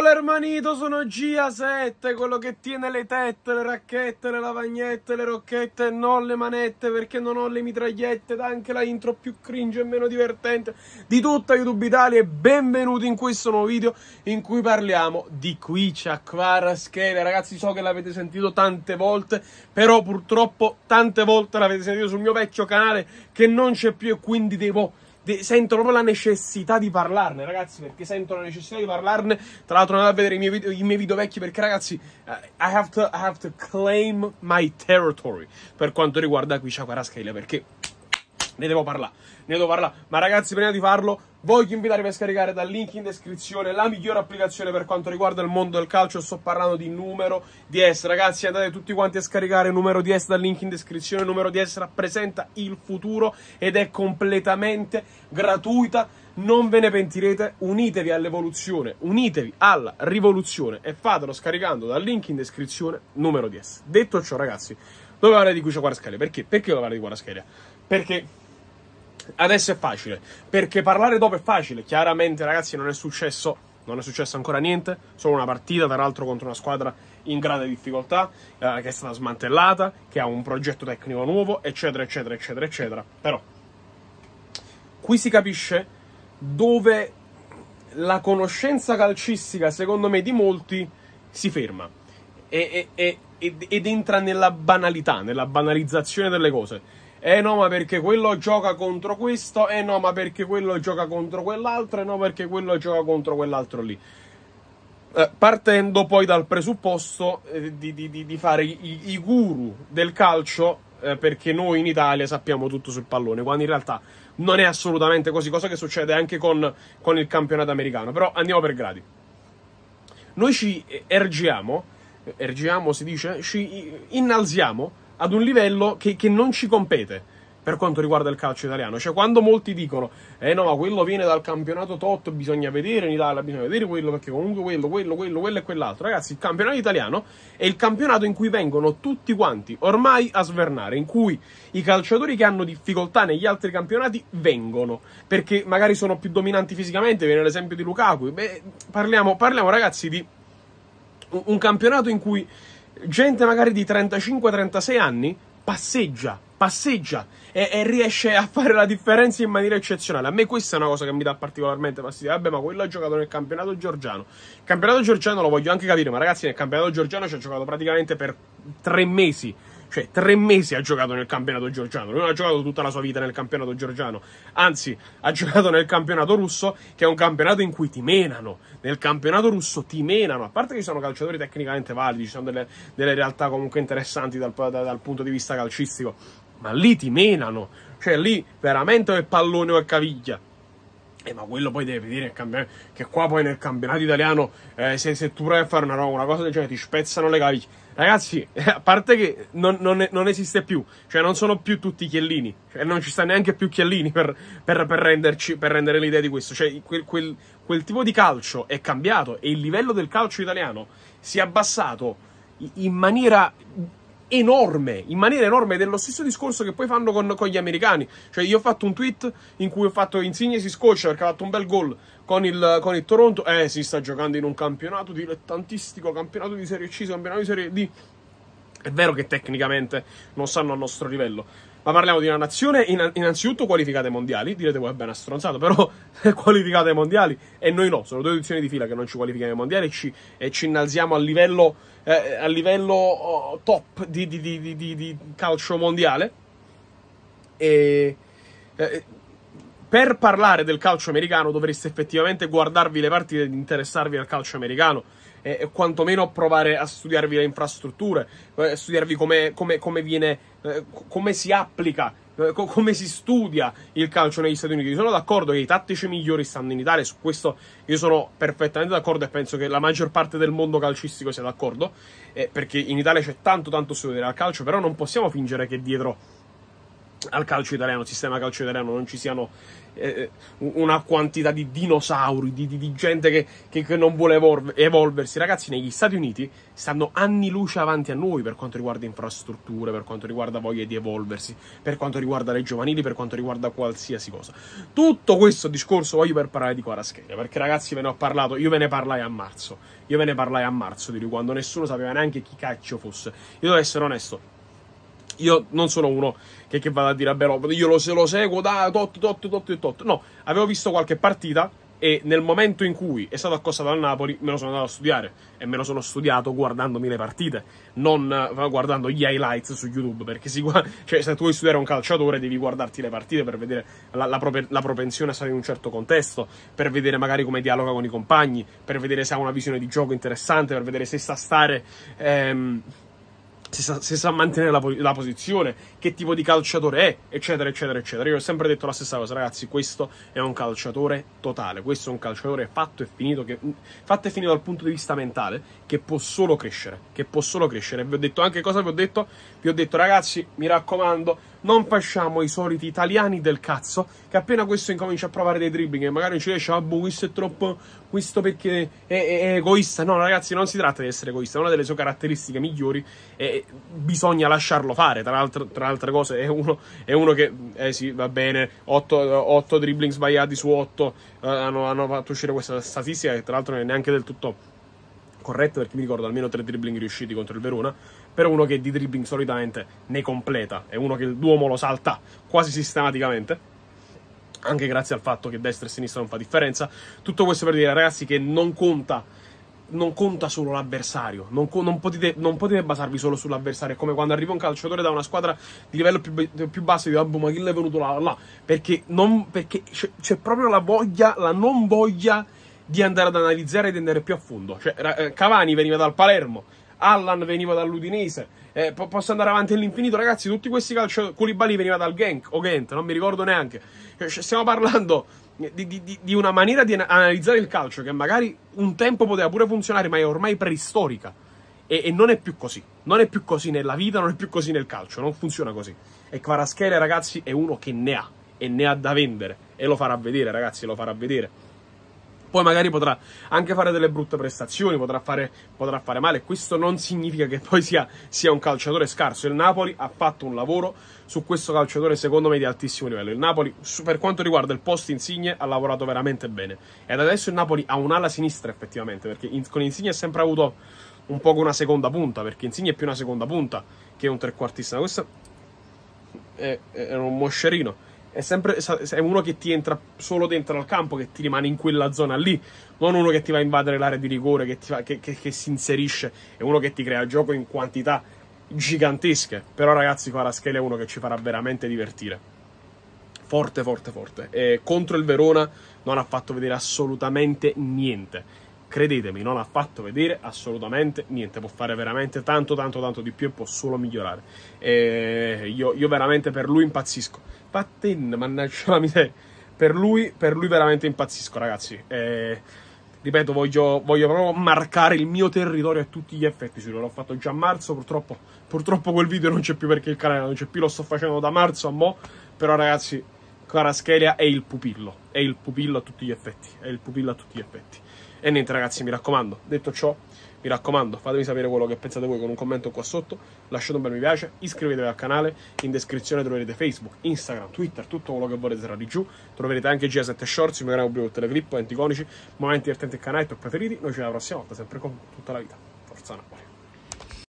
Hola hermanito, sono gia 7 quello che tiene le tette, le racchette, le lavagnette, le rocchette, non le manette, perché non ho le mitragliette, ed anche la intro più cringe e meno divertente di tutta YouTube Italia e benvenuti in questo nuovo video in cui parliamo di Quicia Aquara Schele. Ragazzi, so che l'avete sentito tante volte, però purtroppo tante volte l'avete sentito sul mio vecchio canale che non c'è più e quindi devo sento proprio la necessità di parlarne, ragazzi, perché sento la necessità di parlarne. Tra l'altro andate a vedere i miei, video, i miei video, vecchi perché, ragazzi, uh, I, have to, I have to claim my territory per quanto riguarda qui Chaparascalia, perché ne devo parlare, ne devo parlare. Ma ragazzi, prima di farlo, voglio invitarvi a scaricare dal link in descrizione la migliore applicazione per quanto riguarda il mondo del calcio. Sto parlando di Numero DS. Ragazzi, andate tutti quanti a scaricare Numero DS dal link in descrizione. Numero DS rappresenta il futuro ed è completamente gratuita. Non ve ne pentirete, unitevi all'evoluzione, unitevi alla rivoluzione e fatelo scaricando dal link in descrizione numero DS. Detto ciò, ragazzi, dovevo parlare di Cuccio Quaraschelia? Perché? Perché dove parlare di Quaraschelia? Perché adesso è facile, perché parlare dopo è facile. Chiaramente, ragazzi, non è successo, non è successo ancora niente, solo una partita, tra l'altro contro una squadra in grande difficoltà, eh, che è stata smantellata, che ha un progetto tecnico nuovo, eccetera, eccetera, eccetera, eccetera. Però qui si capisce dove la conoscenza calcistica, secondo me, di molti si ferma e, e, e, ed entra nella banalità, nella banalizzazione delle cose eh no, ma perché quello gioca contro questo, eh no, ma perché quello gioca contro quell'altro, eh no, perché quello gioca contro quell'altro lì. Eh, partendo poi dal presupposto eh, di, di, di, fare i, i, guru del calcio, eh, perché noi in Italia sappiamo tutto sul pallone, quando in realtà non è assolutamente così, cosa che succede anche con, con il campionato americano. Però andiamo per gradi. Noi ci ergiamo, ergiamo si dice, ci innalziamo ad un livello che, che non ci compete per quanto riguarda il calcio italiano. Cioè, quando molti dicono, eh no, ma quello viene dal campionato tot, bisogna vedere in Italia, bisogna vedere quello, perché comunque quello, quello, quello, quello e quell'altro. Ragazzi, il campionato italiano è il campionato in cui vengono tutti quanti ormai a svernare, in cui i calciatori che hanno difficoltà negli altri campionati vengono, perché magari sono più dominanti fisicamente, viene l'esempio di Lukaku. Beh, parliamo, parliamo ragazzi di un campionato in cui gente magari di 35-36 anni passeggia, passeggia e, e, riesce a fare la differenza in maniera eccezionale. A me questa è una cosa che mi dà particolarmente fastidio. Vabbè, ma quello ha giocato nel campionato giorgiano. Il campionato giorgiano lo voglio anche capire, ma ragazzi, nel campionato giorgiano ci ha giocato praticamente per tre mesi. Cioè, tre mesi ha giocato nel campionato georgiano. Non ha giocato tutta la sua vita nel campionato georgiano. Anzi, ha giocato nel campionato russo, che è un campionato in cui ti menano. Nel campionato russo ti menano. A parte che ci sono calciatori tecnicamente validi, ci sono delle, delle realtà comunque interessanti dal, da, dal punto di vista calcistico. Ma lì ti menano. Cioè, lì veramente o è pallone o è caviglia. Eh, ma quello poi deve dire che qua poi nel campionato italiano eh, se, se, tu provi a fare una, roba, una cosa del genere ti spezzano le caviglie. Ragazzi, a parte che non, non, non, esiste più, cioè non sono più tutti Chiellini, cioè non ci sta neanche più Chiellini per, per, per, renderci, per rendere l'idea di questo. Cioè, quel, quel, quel tipo di calcio è cambiato e il livello del calcio italiano si è abbassato in maniera enorme, in maniera enorme, dello stesso discorso che poi fanno con, con, gli americani. Cioè, io ho fatto un tweet in cui ho fatto Insigne si scoccia perché ha fatto un bel gol con il, con il Toronto. Eh, si sta giocando in un campionato dilettantistico, campionato di Serie C, campionato di Serie D. È vero che tecnicamente non stanno al nostro livello, ma parliamo di una nazione in, innanzitutto qualificata ai mondiali. Direte voi, è bene, stronzato, però è qualificata ai mondiali e noi no. Sono due edizioni di fila che non ci qualifichiamo ai mondiali e ci, e ci innalziamo a livello, eh, a livello oh, top di, di, di, di, calcio mondiale. E, eh, per parlare del calcio americano dovreste effettivamente guardarvi le partite ed interessarvi al calcio americano e, e quantomeno provare a studiarvi le infrastrutture, eh, studiarvi come, come, come viene, eh, come si applica, eh, co- come si studia il calcio negli Stati Uniti. sono d'accordo che i tattici migliori stanno in Italia, su questo io sono perfettamente d'accordo e penso che la maggior parte del mondo calcistico sia d'accordo, eh, perché in Italia c'è tanto tanto studio al calcio, però non possiamo fingere che dietro al calcio italiano, al sistema calcio italiano, non ci siano eh, eh, una quantità di dinosauri, di, di, di gente che, che, che, non vuole evol- evolversi. Ragazzi, negli Stati Uniti stanno anni luce avanti a noi per quanto riguarda infrastrutture, per quanto riguarda voglia di evolversi, per quanto riguarda le giovanili, per quanto riguarda qualsiasi cosa. Tutto questo discorso voglio per parlare di Quaraschelia, perché ragazzi ve ne ho parlato, io ve ne parlai a marzo, io ve ne parlai a marzo di lui, quando nessuno sapeva neanche chi cacchio fosse. Io devo essere onesto, io non sono uno che, che vada a dire, vabbè, io lo, lo seguo da tot, tot, tot e tot. No, avevo visto qualche partita e nel momento in cui è stato accostato al Napoli me lo sono andato a studiare e me lo sono studiato guardandomi le partite, non guardando gli highlights su YouTube, perché si, cioè, se tu vuoi studiare un calciatore devi guardarti le partite per vedere la, la, prop la propensione a stare in un certo contesto, per vedere magari come dialoga con i compagni, per vedere se ha una visione di gioco interessante, per vedere se sa stare... Ehm, se sa, se sa mantenere la, la, posizione, che tipo di calciatore è, eccetera, eccetera, eccetera. Io ho sempre detto la stessa cosa, ragazzi, questo è un calciatore totale, questo è un calciatore fatto e finito, che, fatto e finito dal punto di vista mentale, che può solo crescere, che può solo crescere. Vi ho detto anche cosa vi ho detto, vi ho detto ragazzi, mi raccomando, non facciamo i soliti italiani del cazzo che appena questo incomincia a provare dei dribbling e magari ci riesce, vabbè, ah, boh, questo è troppo, questo perché è, è, è, egoista. No, ragazzi, non si tratta di essere egoista, è una delle sue caratteristiche migliori e bisogna lasciarlo fare. Tra, l'altro, tra altre cose, è uno, è uno che, eh sì, va bene, 8, dribbling sbagliati su 8 eh, hanno, hanno, fatto uscire questa statistica che tra l'altro non è neanche del tutto corrette perché mi ricordo almeno tre dribbling riusciti contro il Verona, però uno che di dribbling solitamente ne completa, è uno che il Duomo lo salta quasi sistematicamente anche grazie al fatto che destra e sinistra non fa differenza. Tutto questo per dire, ragazzi, che non conta, non conta solo l'avversario, non, non, potete, non, potete, basarvi solo sull'avversario. È come quando arriva un calciatore da una squadra di livello più, più basso e dice, ah, boh, ma chi l'è venuto là? là? Perché, non, perché c'è proprio la voglia, la non voglia di andare ad analizzare e di andare più a fondo. Cioè, eh, Cavani veniva dal Palermo, Allan veniva dall'Udinese, eh, posso andare avanti all'infinito, ragazzi. Tutti questi calciatori, Koulibaly veniva dal Genk o Ghent, non mi ricordo neanche. Cioè, stiamo parlando di, di, di, una maniera di analizzare il calcio che magari un tempo poteva pure funzionare, ma è ormai preistorica. E, e, non è più così. Non è più così nella vita, non è più così nel calcio, non funziona così. E Kvaraschele, ragazzi, è uno che ne ha, e ne ha da vendere. E lo farà vedere, ragazzi, lo farà vedere. Poi magari potrà anche fare delle brutte prestazioni, potrà fare, potrà fare male. Questo non significa che poi sia, sia, un calciatore scarso. Il Napoli ha fatto un lavoro su questo calciatore, secondo me, di altissimo livello. Il Napoli, per quanto riguarda il post Insigne, ha lavorato veramente bene. Ed adesso il Napoli ha un'ala sinistra, effettivamente, perché con Insigne ha sempre avuto un po' una seconda punta, perché Insigne è più una seconda punta che un trequartista. Questo è, è un moscerino è sempre è uno che ti entra solo dentro al campo, che ti rimane in quella zona lì, non uno che ti va a invadere l'area di rigore, che, fa, che, che, che si inserisce, è uno che ti crea gioco in quantità gigantesche. Però ragazzi, Paraschelli è uno che ci farà veramente divertire. Forte, forte, forte. E contro il Verona non ha fatto vedere assolutamente niente credetemi, non ha fatto vedere assolutamente niente, può fare veramente tanto tanto tanto di più e può solo migliorare. Io, io, veramente per lui impazzisco. Patten, mannaggia la miseria, per lui, per lui veramente impazzisco ragazzi. E, ripeto, voglio, voglio, proprio marcare il mio territorio a tutti gli effetti, sì, l'ho fatto già a marzo, purtroppo, purtroppo quel video non c'è più perché il canale non c'è più, lo sto facendo da marzo a mo', però ragazzi... Caraschelia è il pupillo, è il pupillo a tutti gli effetti, è il pupillo a tutti gli effetti. E niente ragazzi, mi raccomando, detto ciò, mi raccomando, fatemi sapere quello che pensate voi con un commento qua sotto, lasciate un bel mi piace, iscrivetevi al canale, in descrizione troverete Facebook, Instagram, Twitter, tutto quello che volete sarà lì giù, troverete anche G7 Shorts, il mio canale pubblico teleclip, enti iconici, momenti divertenti e canali top preferiti, noi ci vediamo la prossima volta, sempre con tutta la vita, forza Napoli.